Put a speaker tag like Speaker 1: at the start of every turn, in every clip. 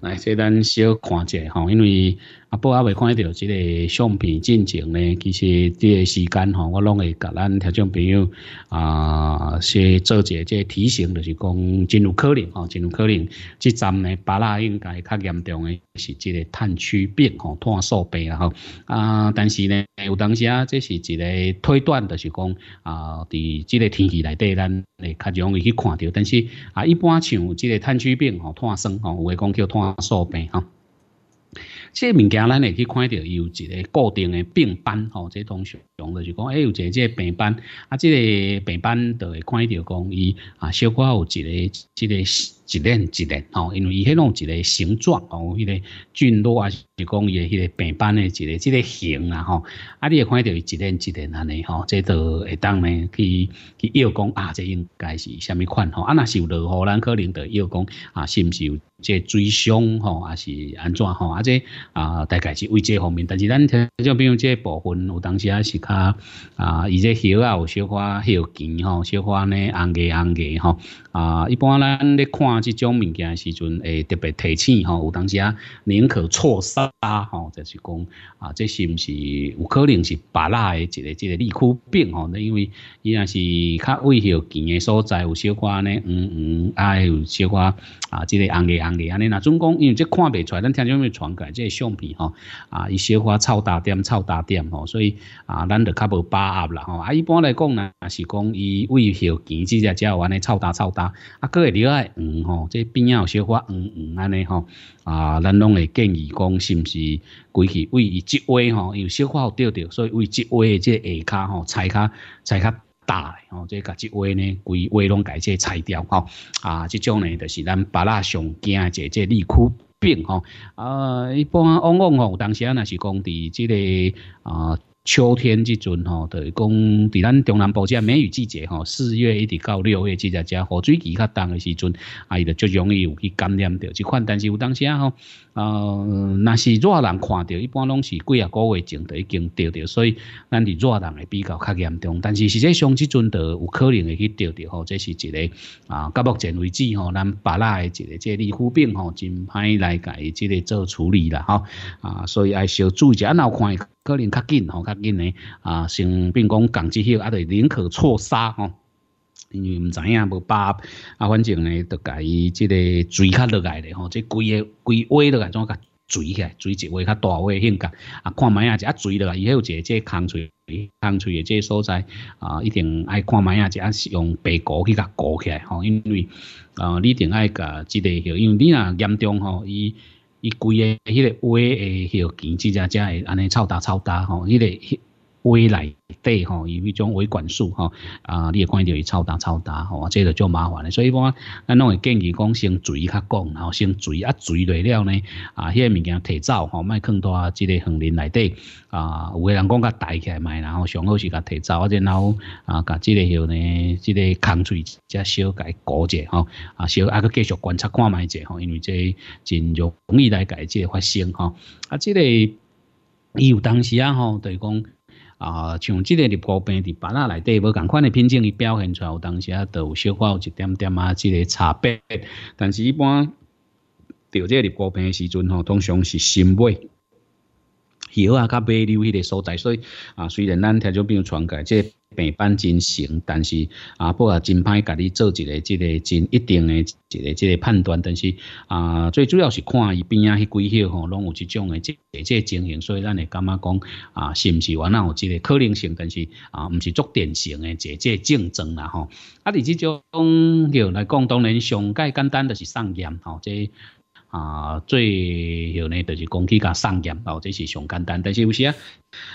Speaker 1: 来，这咱小看者吼，因为。啊，不，阿未看到即个相片进程咧。其实，即个时间吼，我拢会甲咱听众朋友啊，先做者即提醒，就是讲，真有可能吼，真有可能，即阵呢，巴拉应该较严重诶，是即个炭疽病吼、炭素病吼。啊，但是呢，有当时啊，这是一个推断，就是讲啊，伫即个天气内底，咱会较容易去看到。但是啊，一般像即个炭疽病吼、炭酸吼，有诶讲叫炭素病哈。即物件，咱会去看到有一个固定的病斑吼，即通常讲着就讲，哎，有一个即病斑，啊，即个病斑就会看到讲，伊啊，小可有一个即个。一类一类吼，因为伊迄种一个形状吼，迄个菌落啊，是讲伊的迄个病斑的几类，几个形啊吼。啊，你也看到着几类几类安尼吼，这到会当呢去去邀讲啊，这应该是虾米款吼？啊，那是有落雨，咱可能得邀讲啊，是毋是有这水伤吼，还是安怎吼？啊，这啊大概是为这方面。但是咱听，就比如这部分有当时啊是较啊，伊这叶啊有小花叶尖吼，小花呢红个红个吼啊，一般咱咧看。即种物件时阵，会特别提醒吼，有当时啊，宁可错杀吼，就是讲啊，这是毋是有可能是别拉诶一个一个利枯病吼？那因为伊若是较畏险近诶所在，有小块呢，嗯嗯，啊，有小块啊，即个红诶红诶，安尼啦，总讲因为即看未出，来，咱听讲要传过来即个相片吼，啊，伊小块臭大点，臭大点吼，所以啊，咱就较无把握啦吼。啊，一般来讲呢，是讲伊危险近只只安尼臭大臭大，啊，过个厉害嗯。哦，即边啊有小花黄黄安尼吼，啊，咱拢会建议讲是毋是规去为伊即位吼，有小花有掉着，所以为即位诶即下骹吼，踩较拆较大吼，即个即位呢规位拢家即拆掉吼，啊，即种呢就是咱巴拉上惊诶即即利枯病吼，啊，一般往往吼，当时啊那是讲伫即个啊。秋天即阵吼，就讲伫咱中南部即个梅雨季节吼，四月一直到六月即只遮雨水期较重的时阵，啊伊就最容易有去感染着即款。但是有当时啊吼，呃，那是热人看到，一般拢是几啊个月前就已经着着，所以咱伫热人会比较较严重。但是实际上，即阵就有可能会去着着吼，这是一个啊，到目前为止吼，咱巴拉的一个即个皮肤病吼，真歹来伊即个做处理啦，吼，啊，所以爱小注意一下，有看。可能较紧吼，较紧诶啊！像并讲讲这些，啊，就宁可错杀吼，因为唔知影无把握啊。反正诶就甲伊即个水较落来咧吼，即规个规位落来，怎甲水起来？水一位较大歪应该啊，看卖啊，一啊水落来，伊迄有一个即个空锥、空锥的即个所在啊，一定爱看卖啊，一下用白膏去甲裹起来吼，因为啊，你一定爱甲即个许，因为你若严重吼伊。伊规个迄个鞋诶，许件只只只会安尼臭焦臭焦吼，迄个。胃来底吼，有迄种胃管束吼啊，你也看到伊超大超大吼啊，即个足麻烦嘞。所以我，咱拢会建议讲先水较讲，然后先水啊，水来了呢啊，个物件摕走吼，莫放多即个横林内底啊，有个人讲甲带起来卖，然后上好是甲摕走，啊者然后啊，甲即个后呢，即个空水则小改裹者吼啊，小啊，佮继续观察看卖者吼，因为即真容易来伊即个发生吼，啊，即个伊有当时啊吼，就是讲。啊，像即个立波病伫别个内底，无共款的品种，伊表现出来有当时啊，都有小可有一点点啊，即个差别。但是一般钓这个立波诶时阵吼，通常是新买。药啊，甲尾流迄个所在，所以啊，虽然咱听众朋友传开，即病斑真成，但是啊，不啊真歹，甲你做一个即个真一定的一个即个判断，但是啊，最主要是看伊边啊，迄几许吼，拢有即种的这这情形，所以咱会感觉讲啊，是毋是原来有即个可能性，但是啊，毋是足典型的这这竞争啦吼。啊，你即种叫来讲，当然上盖简单的是上验吼，即。啊，最后呢，就是讲去甲送盐，哦，这是上简单，但是有时啊。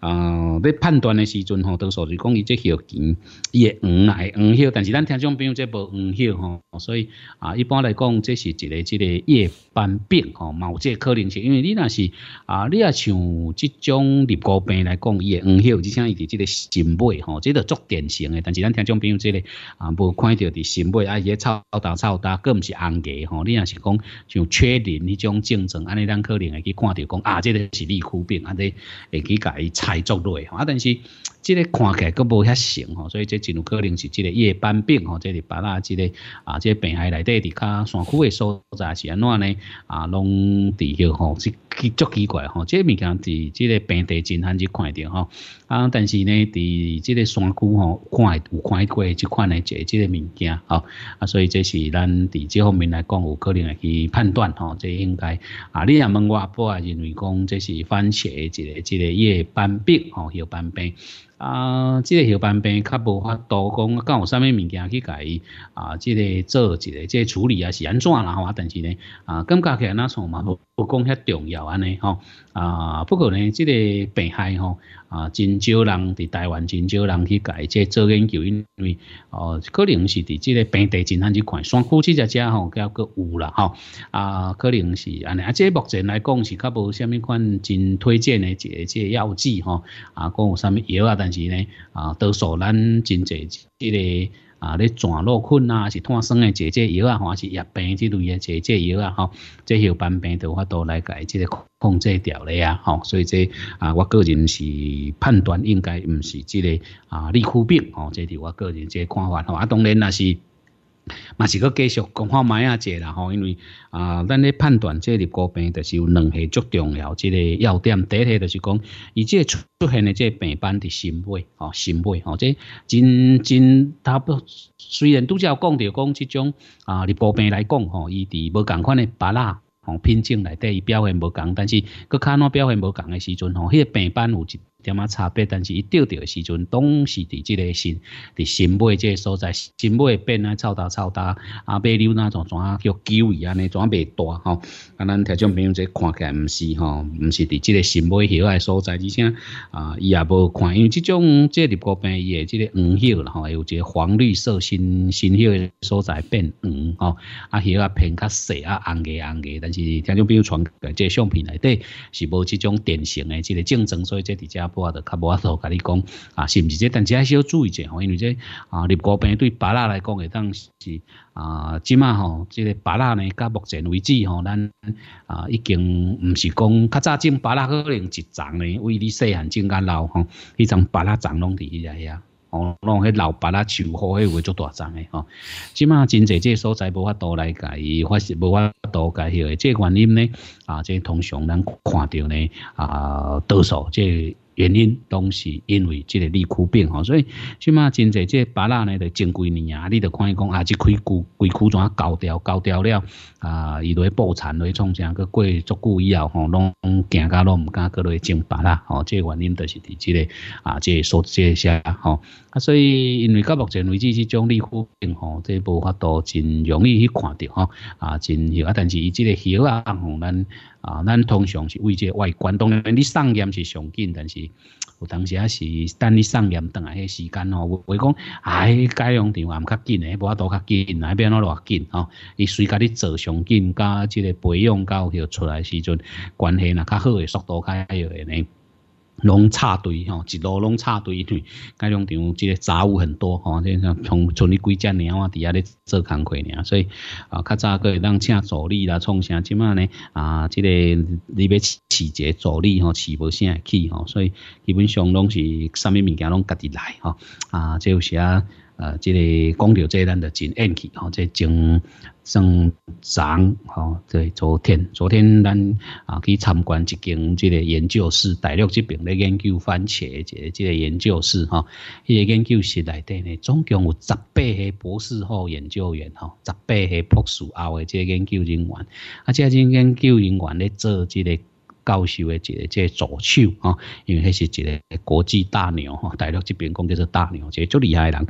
Speaker 1: 啊！要判断的时阵吼，当数就讲伊这叶尖，伊会黄啊，黄叶。但是咱听众朋友这无黄叶吼，所以啊，一般来讲，这是一个这个夜斑病吼。嘛、有这可能性，因为你那是啊，你也像这种立高病来讲，伊会黄叶，而且伊伫这个新叶吼，这个足典型的。但是咱听众朋友这个啊，无看到伫新叶，啊，伊个臭打臭打，更毋是红叶吼。你若是讲像缺磷迄种症状，安尼咱可能会去看到讲啊，这个是立枯病，安尼会去改。系财作类吼啊，但是。即个看起来都无遐像吼，所以即真有可能是即个夜斑病吼，即个白蜡即个啊，即个病害内底伫较山区诶所在是安怎呢？啊，拢伫个吼，是足奇怪吼，即物件伫即个病地真罕去看到吼，啊，但是呢伫即个山区吼，看有看过即款诶即个即个物件吼，啊，所以这是咱伫即方面来讲有可能会去判断吼，即应该啊，你若问我，我也是认为讲这是番茄诶一个即个夜斑病吼，夜斑病。啊即个许般病较无法度讲甲有啥物物件去甲伊啊即个做一个即个处理啊是安怎啦吼啊但是呢啊感觉起来若创嘛好不讲遐重要安尼吼，啊，不过呢，即个病害吼，啊，真少人伫台湾，真少人去解这做研究，因为哦，可能是伫即个病地真罕去看，山区才吃吼，佮佮有啦吼，啊，可能是安尼啊，即目前来讲是较无虾物款真推荐的即个药剂吼，啊，讲有啥物药啊，但是呢，啊，多数咱真侪即个。啊，你转漏困啊，是抗生的解解药啊，或是药病之类的解解药啊，吼，这些斑病都话都来解这个控制掉咧呀，吼，所以这啊，我个人是判断应该唔是这个啊利库病，吼，这是我个人这看法，吼，啊当然那是。嘛是阁继续讲看买啊，者啦吼。因为啊，咱咧判断即个皮肤病，就是有两下足重要，即个要点第一下就是讲，伊即出出现的即病斑伫心肺吼，心肺吼，即真真差不多。虽然拄则有讲着讲即种啊，皮肤病来讲吼，伊伫无共款的白啦吼品种内底，伊表现无共，但是佮看哪表现无共的时阵吼，迄个病斑有。一。点啊差别，但是伊钓钓时阵，拢是伫即个新，伫新尾即个所在，新尾变啊臭大臭大，啊尾流那种啊叫久伊安尼怎啊袂大吼，啊咱听种朋友即看起来毋是吼，毋是伫即个新尾许个所在，而且啊伊也无看，因为即种即绿国病伊个即个黄叶啦吼，有一个黄绿色新新叶诶所在变黄吼，啊叶啊偏较细啊红个红个，但是听种朋友传即相片内底是无即种典型诶即个症状，所以即伫遮。我法较无法度，甲你讲，啊，是毋是这？但只还是要注意者吼，因为这啊，立国病对巴拉来讲，会当是啊，即马吼，即个巴拉呢，到目前为止吼，咱啊，已经毋是讲较早种巴拉可能一丛呢，为你细汉种较老吼，迄丛巴拉丛拢伫伊个遐。吼，拢迄老白蜡树好，迄位做大丛诶吼。即马真侪这所在无法度来伊发是无法度改许个，即原因呢，啊，即通常咱看到呢，啊，多数即。原因都是因为这个利枯病吼，所以起码真侪这巴拉呢，就前几年啊，你就可以讲啊，这开菇，龟枯怎高调高调了啊，伊在布产在创啥，过足久以后吼，拢行甲拢唔敢落去种巴拉吼，这个原因就是伫这个啊，这受这些吼，啊，所以因为到目前为止，这种利枯病吼，这无法度真容易去看到吼，啊，真，啊，但是伊这个叶啊，吼，咱啊，咱通常是为这外观，当然你上验是上紧，但是。有当时啊是等你上盐顿啊，迄时间吼，话讲哎，解良场啊，毋较紧诶，无啊都较紧，乃变啊偌紧吼，伊随甲你做上紧，甲即个培养，到许出来时阵，关系若较好，诶，速度较许个呢。拢插队吼，一路拢插队堆，该种场即个杂物很多吼，即像从从你几只猫啊，底下咧做工课尔，所以啊较早过咱请助理啦，创啥即卖呢？啊，即个你要饲饲个助理吼，饲无啥起吼，所以基本上拢是啥物物件拢家己来吼，啊，有时啊。呃，即个讲到即个，咱就真园起吼，即个增生长吼。在昨天，昨天咱啊去参观一间即个研究室，大陆这边咧研究番茄的，即个研究室吼，迄个研究室内底呢，总共有十八个博士后研究员吼，十八个博士后的即个研究人员，啊，即个研究人员咧做即个。教授的一个即个助手吼，因为迄是一个国际大牛吼，大陆这边讲叫做大牛，个足厉害人。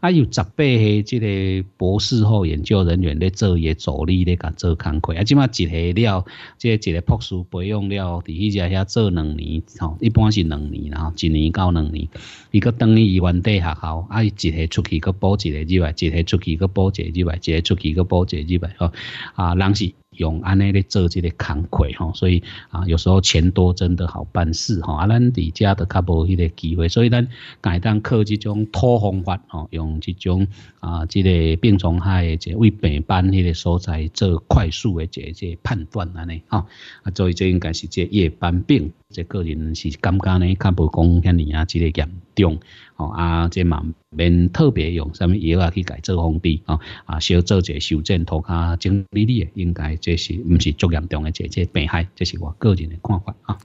Speaker 1: 啊，有十八个即个博士后研究人员咧做也助理咧甲做工课，啊，即码一个了，即即个博士培养了，伫迄只遐做两年，一般是两年，然后一年到两年，一个等于伊原地学校，啊，一一个出去个补一个之外，一个出去个一个之外，一个出去个一个之外，吼啊，人是。用安尼咧做这个康溃吼，所以啊，有时候钱多真的好办事吼，啊，咱伫家的较无迄个机会，所以咱改当靠即种土方法吼，用即种啊，即个病虫害，即为病斑迄个所在做快速的即即判断安尼吼，啊，所以这应该是即夜斑病，即个人是感觉呢较无讲遐尼啊，即个严重。哦，啊，即嘛免特别用什么药啊去改做封闭哦，啊，小做者修正涂骹整理理，应该这是毋是足严重诶？即即病害，这是我个人诶看法啊。